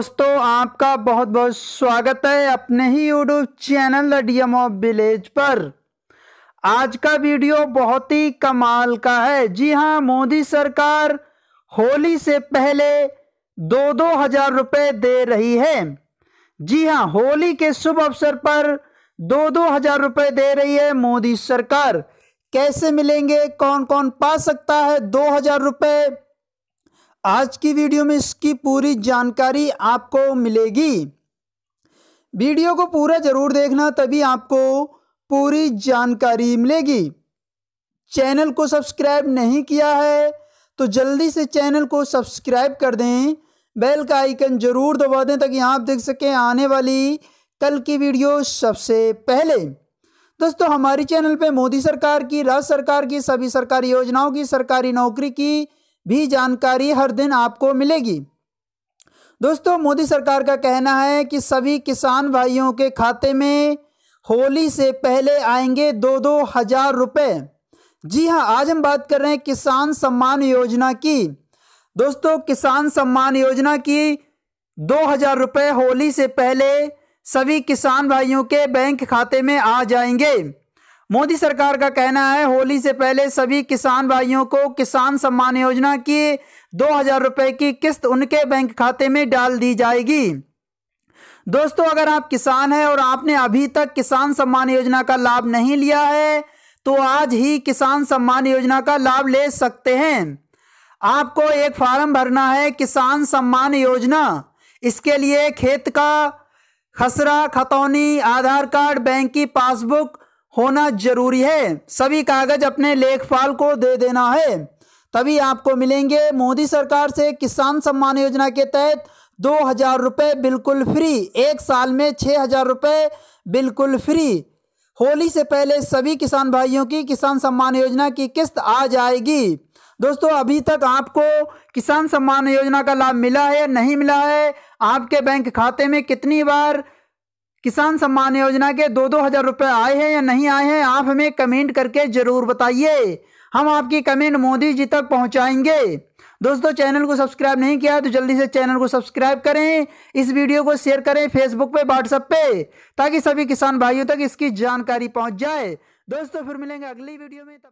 दोस्तों आपका बहुत बहुत स्वागत है अपने ही YouTube channel DM of village पर आज का वीडियो बहुत ही कमाल का है जी हां मोदी सरकार होली से पहले दो दो हजार रुपये दे रही है जी हां होली के शुभ अवसर पर दो दो हजार रुपये दे रही है मोदी सरकार कैसे मिलेंगे कौन कौन पा सकता है दो हजार रुपये आज की वीडियो में इसकी पूरी जानकारी आपको मिलेगी वीडियो को पूरा ज़रूर देखना तभी आपको पूरी जानकारी मिलेगी चैनल को सब्सक्राइब नहीं किया है तो जल्दी से चैनल को सब्सक्राइब कर दें बेल का आइकन ज़रूर दबा दें ताकि आप देख सकें आने वाली कल की वीडियो सबसे पहले दोस्तों हमारी चैनल पे मोदी सरकार की राज्य सरकार की सभी सरकारी योजनाओं की सरकारी नौकरी की भी जानकारी हर दिन आपको मिलेगी दोस्तों मोदी सरकार का कहना है कि सभी किसान भाइयों के खाते में होली से पहले आएंगे दो दो हजार रुपये जी हाँ आज हम बात कर रहे हैं किसान सम्मान योजना की दोस्तों किसान सम्मान योजना की दो हजार रुपये होली से पहले सभी किसान भाइयों के बैंक खाते में आ जाएंगे मोदी सरकार का कहना है होली से पहले सभी किसान भाइयों को किसान सम्मान योजना की दो हजार रुपए की किस्त उनके बैंक खाते में डाल दी जाएगी दोस्तों अगर आप किसान हैं और आपने अभी तक किसान सम्मान योजना का लाभ नहीं लिया है तो आज ही किसान सम्मान योजना का लाभ ले सकते हैं आपको एक फार्म भरना है किसान सम्मान योजना इसके लिए खेत का खसरा खतौनी आधार कार्ड बैंक की पासबुक होना जरूरी है सभी कागज अपने लेखपाल को दे देना है तभी आपको मिलेंगे मोदी सरकार से किसान सम्मान योजना के तहत दो हजार रुपये बिल्कुल फ्री एक साल में छः हजार रुपये बिल्कुल फ्री होली से पहले सभी किसान भाइयों की किसान सम्मान योजना की किस्त आ जाएगी दोस्तों अभी तक आपको किसान सम्मान योजना का लाभ मिला है या नहीं मिला है आपके बैंक खाते में कितनी बार किसान सम्मान योजना के दो दो हजार रुपये आए हैं या नहीं आए हैं आप हमें कमेंट करके ज़रूर बताइए हम आपकी कमेंट मोदी जी तक पहुंचाएंगे दोस्तों चैनल को सब्सक्राइब नहीं किया तो जल्दी से चैनल को सब्सक्राइब करें इस वीडियो को शेयर करें फेसबुक पे व्हाट्सएप पे ताकि सभी किसान भाइयों तक इसकी जानकारी पहुंच जाए दोस्तों फिर मिलेंगे अगली वीडियो में तब